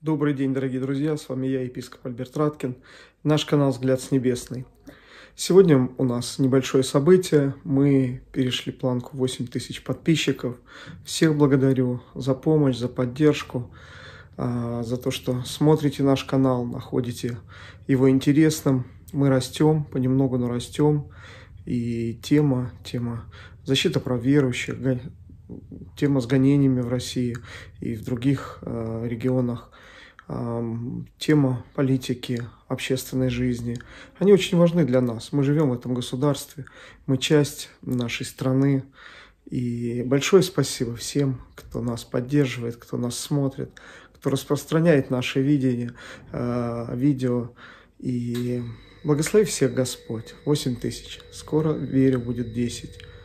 Добрый день, дорогие друзья, с вами я, епископ Альберт Раткин, наш канал «Взгляд с небесный». Сегодня у нас небольшое событие, мы перешли планку 8 тысяч подписчиков. Всех благодарю за помощь, за поддержку, а, за то, что смотрите наш канал, находите его интересным. Мы растем, понемногу, но растем. И тема, тема защита прав верующих, тема с гонениями в России и в других э, регионах, тема политики, общественной жизни, они очень важны для нас. Мы живем в этом государстве, мы часть нашей страны. И большое спасибо всем, кто нас поддерживает, кто нас смотрит, кто распространяет наше видение, э, видео. И благослови всех Господь. 8 тысяч. Скоро, верю, будет 10.